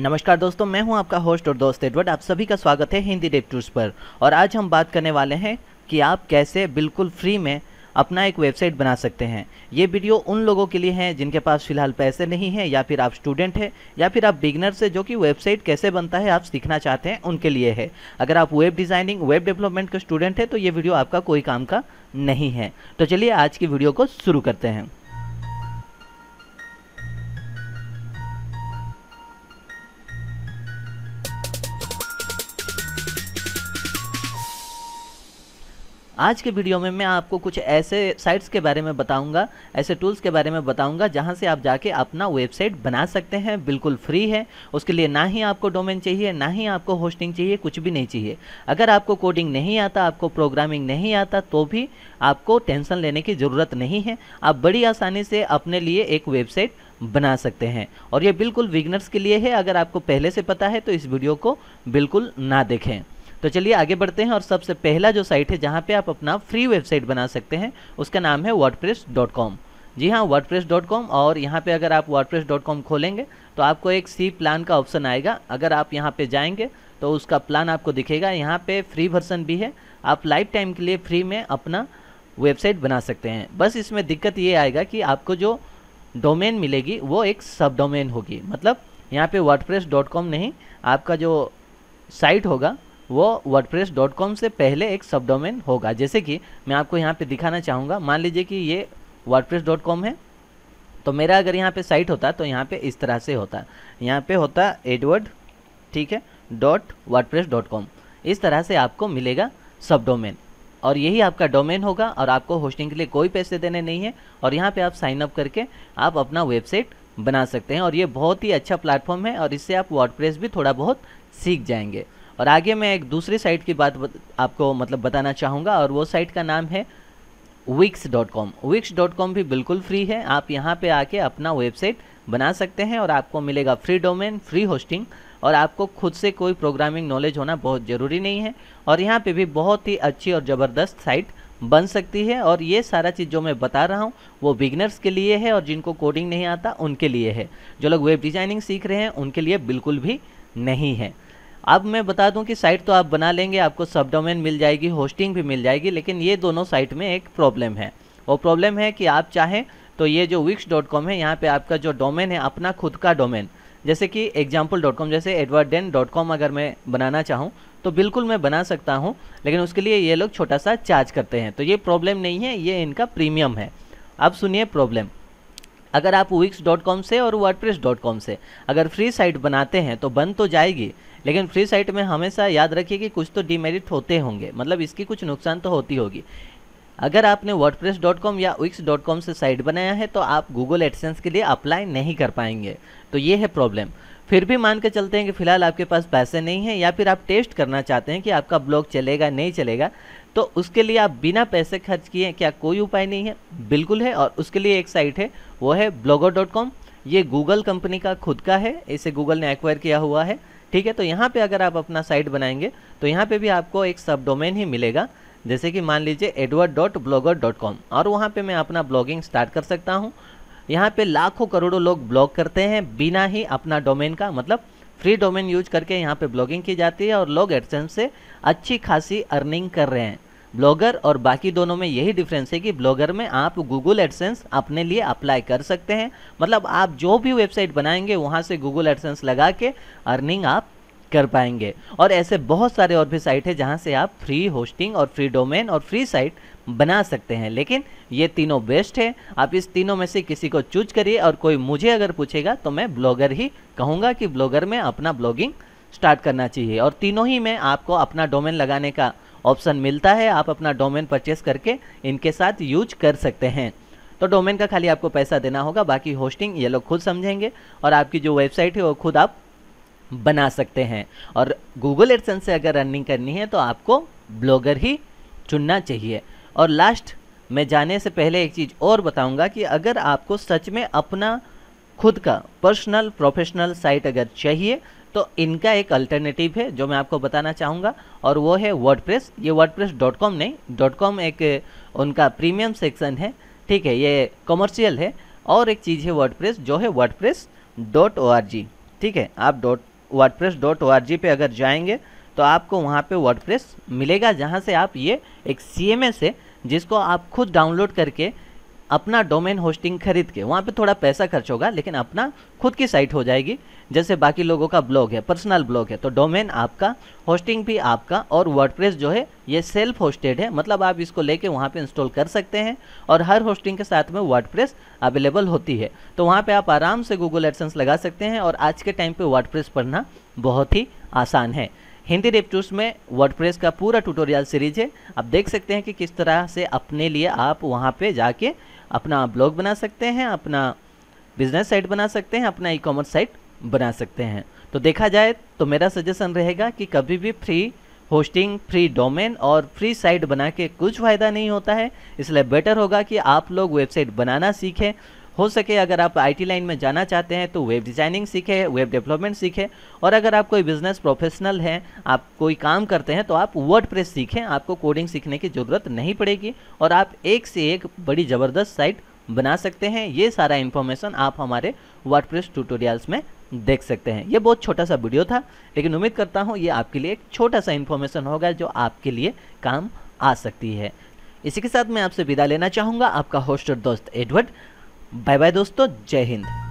नमस्कार दोस्तों मैं हूं आपका होस्ट और दोस्त एडवर्ड आप सभी का स्वागत है हिंदी डेप टूर्स पर और आज हम बात करने वाले हैं कि आप कैसे बिल्कुल फ्री में अपना एक वेबसाइट बना सकते हैं ये वीडियो उन लोगों के लिए हैं जिनके पास फिलहाल पैसे नहीं हैं या फिर आप स्टूडेंट हैं या फिर आप बिगनर से जो कि वेबसाइट कैसे बनता है आप सीखना चाहते हैं उनके लिए है अगर आप वेब डिज़ाइनिंग वेब डेवलपमेंट के स्टूडेंट हैं तो ये वीडियो आपका कोई काम का नहीं है तो चलिए आज की वीडियो को शुरू करते हैं आज के वीडियो में मैं आपको कुछ ऐसे साइट्स के बारे में बताऊंगा ऐसे टूल्स के बारे में बताऊंगा जहां से आप जाके अपना वेबसाइट बना सकते हैं बिल्कुल फ्री है उसके लिए ना ही आपको डोमेन चाहिए ना ही आपको होस्टिंग चाहिए कुछ भी नहीं चाहिए अगर आपको कोडिंग नहीं आता आपको प्रोग्रामिंग नहीं आता तो भी आपको टेंशन लेने की ज़रूरत नहीं है आप बड़ी आसानी से अपने लिए एक वेबसाइट बना सकते हैं और ये बिल्कुल विगनर्स के लिए है अगर आपको पहले से पता है तो इस वीडियो को बिल्कुल ना देखें तो चलिए आगे बढ़ते हैं और सबसे पहला जो साइट है जहाँ पे आप अपना फ्री वेबसाइट बना सकते हैं उसका नाम है वर्ड जी हाँ वर्ड और यहाँ पे अगर आप वर्ड खोलेंगे तो आपको एक सी प्लान का ऑप्शन आएगा अगर आप यहाँ पे जाएंगे तो उसका प्लान आपको दिखेगा यहाँ पे फ्री वर्सन भी है आप लाइफ टाइम के लिए फ्री में अपना वेबसाइट बना सकते हैं बस इसमें दिक्कत ये आएगा कि आपको जो डोमेन मिलेगी वो एक सब डोमेन होगी मतलब यहाँ पे वर्ड नहीं आपका जो साइट होगा वो wordpress.com से पहले एक सब डोमेन होगा जैसे कि मैं आपको यहाँ पे दिखाना चाहूँगा मान लीजिए कि ये wordpress.com है तो मेरा अगर यहाँ पे साइट होता तो यहाँ पे इस तरह से होता यहाँ पे होता एडवर्ड ठीक है डॉट वर्डप्रेस इस तरह से आपको मिलेगा सब डोमेन और यही आपका डोमेन होगा और आपको होस्टिंग के लिए कोई पैसे देने नहीं है और यहाँ पे आप साइन अप करके आप अपना वेबसाइट बना सकते हैं और ये बहुत ही अच्छा प्लेटफॉर्म है और इससे आप वर्डप्रेस भी थोड़ा बहुत सीख जाएंगे और आगे मैं एक दूसरी साइट की बात आपको मतलब बताना चाहूँगा और वो साइट का नाम है Wix dot com Wix dot com भी बिल्कुल फ्री है आप यहाँ पे आके अपना वेबसाइट बना सकते हैं और आपको मिलेगा फ्री डोमेन फ्री होस्टिंग और आपको खुद से कोई प्रोग्रामिंग नॉलेज होना बहुत ज़रूरी नहीं है और यहाँ पे भी बहुत ही अच्छी और ज़बरदस्त साइट बन सकती है और ये सारा चीज़ जो मैं बता रहा हूँ वो बिगनर्स के लिए है और जिनको कोडिंग नहीं आता उनके लिए है जो लोग वेब डिज़ाइनिंग सीख रहे हैं उनके लिए बिल्कुल भी नहीं है अब मैं बता दूं कि साइट तो आप बना लेंगे आपको सब डोमेन मिल जाएगी होस्टिंग भी मिल जाएगी लेकिन ये दोनों साइट में एक प्रॉब्लम है वो प्रॉब्लम है कि आप चाहें तो ये जो विक्स डॉट कॉम है यहाँ पे आपका जो डोमेन है अपना खुद का डोमेन जैसे कि एग्जाम्पल डॉट कॉम जैसे एडवर्डेन डॉट कॉम अगर मैं बनाना चाहूँ तो बिल्कुल मैं बना सकता हूँ लेकिन उसके लिए ये लोग छोटा सा चार्ज करते हैं तो ये प्रॉब्लम नहीं है ये इनका प्रीमियम है अब सुनिए प्रॉब्लम अगर आप विक्स डॉट कॉम से और wordpress.com डॉट कॉम से अगर फ्री साइट बनाते हैं तो बन तो जाएगी लेकिन फ्री साइट में हमेशा याद रखिए कि कुछ तो डीमेरिट होते होंगे मतलब इसकी कुछ नुकसान तो होती होगी अगर आपने wordpress.com या wix.com से साइट बनाया है तो आप गूगल Adsense के लिए अप्लाई नहीं कर पाएंगे तो ये है प्रॉब्लम फिर भी मान के चलते हैं कि फ़िलहाल आपके पास पैसे नहीं हैं या फिर आप टेस्ट करना चाहते हैं कि आपका ब्लॉग चलेगा नहीं चलेगा तो उसके लिए आप बिना पैसे खर्च किए क्या कोई उपाय नहीं है बिल्कुल है और उसके लिए एक साइट है वो है ब्लॉगर ये गूगल कंपनी का खुद का है इसे गूगल ने एक्वायर किया हुआ है ठीक है तो यहाँ पे अगर आप अपना साइट बनाएंगे तो यहाँ पे भी आपको एक सब डोमेन ही मिलेगा जैसे कि मान लीजिए Edward dot blogger dot com और वहाँ पे मैं अपना ब्लॉगिंग स्टार्ट कर सकता हूँ यहाँ पे लाखों करोड़ों लोग ब्लॉग करते हैं बिना ही अपना डोमेन का मतलब फ्री डोमेन यूज करके यहाँ पे ब्लॉगिंग की जाती है और लोग एडसेंस से अच्छी खासी अर्निंग कर रहे हैं ब्लॉगर और बाकी दोनों में यही डिफरेंस है कि ब्लॉगर में आप गूगल एडसेंस अपने लिए अप्लाई कर सकते हैं मतलब आप जो भी वेबसाइट बनाएंगे वहाँ से गूगल एडसेंस लगा के अर्निंग आप कर पाएंगे और ऐसे बहुत सारे और भी साइट है जहाँ से आप फ्री होस्टिंग और फ्री डोमेन और फ्री साइट बना सकते हैं लेकिन ये तीनों बेस्ट है आप इस तीनों में से किसी को चूज करिए और कोई मुझे अगर पूछेगा तो मैं ब्लॉगर ही कहूँगा कि ब्लॉगर में अपना ब्लॉगिंग स्टार्ट करना चाहिए और तीनों ही में आपको अपना डोमेन लगाने का ऑप्शन मिलता है आप अपना डोमेन परचेस करके इनके साथ यूज कर सकते हैं तो डोमेन का खाली आपको पैसा देना होगा बाकी होस्टिंग ये लोग खुद समझेंगे और आपकी जो वेबसाइट है वो खुद आप बना सकते हैं और गूगल एडसन से अगर रनिंग करनी है तो आपको ब्लॉगर ही चुनना चाहिए और लास्ट मैं जाने से पहले एक चीज़ और बताऊंगा कि अगर आपको सच में अपना खुद का पर्सनल प्रोफेशनल साइट अगर चाहिए तो इनका एक अल्टरनेटिव है जो मैं आपको बताना चाहूँगा और वो है वर्डप्रेस ये वर्डप्रेस डॉट कॉम नहीं डॉट कॉम एक उनका प्रीमियम सेक्शन है ठीक है ये कमर्शियल है और एक चीज़ है वर्डप्रेस जो है WordPress dot O R G ठीक है आप dot press dot O R G पर अगर जाएंगे तो आपको वहाँ पे वर्डप्रेस मिलेगा जहाँ से आप ये एक सी एम एस है जिसको आप खुद डाउनलोड करके अपना डोमेन होस्टिंग खरीद के वहाँ पे थोड़ा पैसा खर्च होगा लेकिन अपना खुद की साइट हो जाएगी जैसे बाकी लोगों का ब्लॉग है पर्सनल ब्लॉग है तो डोमेन आपका होस्टिंग भी आपका और वर्डप्रेस जो है ये सेल्फ होस्टेड है मतलब आप इसको लेके वहाँ पे इंस्टॉल कर सकते हैं और हर होस्टिंग के साथ में वर्डप्रेस अवेलेबल होती है तो वहाँ पे आप आराम से गूगल एडसेंस लगा सकते हैं और आज के टाइम पर वर्ड पढ़ना बहुत ही आसान है हिंदी रेपचूस में वर्डप्रेस का पूरा ट्यूटोरियल सीरीज है आप देख सकते हैं कि किस तरह से अपने लिए आप वहाँ पे जाके अपना ब्लॉग बना सकते हैं अपना बिजनेस साइट बना सकते हैं अपना ई कॉमर्स साइट बना सकते हैं तो देखा जाए तो मेरा सजेशन रहेगा कि कभी भी फ्री होस्टिंग फ्री डोमेन और फ्री साइट बना के कुछ फ़ायदा नहीं होता है इसलिए बेटर होगा कि आप लोग वेबसाइट बनाना सीखें हो सके अगर आप आईटी लाइन में जाना चाहते हैं तो वेब डिज़ाइनिंग सीखें वेब डेवलपमेंट सीखें और अगर आप कोई बिजनेस प्रोफेशनल हैं आप कोई काम करते हैं तो आप वर्ड सीखें आपको कोडिंग सीखने की ज़रूरत नहीं पड़ेगी और आप एक से एक बड़ी ज़बरदस्त साइट बना सकते हैं ये सारा इन्फॉर्मेशन आप हमारे वर्डप्रेस ट्यूटोरियल्स में देख सकते हैं ये बहुत छोटा सा वीडियो था लेकिन उम्मीद करता हूँ ये आपके लिए एक छोटा सा इन्फॉर्मेशन होगा जो आपके लिए काम आ सकती है इसी के साथ मैं आपसे विदा लेना चाहूँगा आपका होस्टर दोस्त एडवर्ड बाय बाय दोस्तों जय हिंद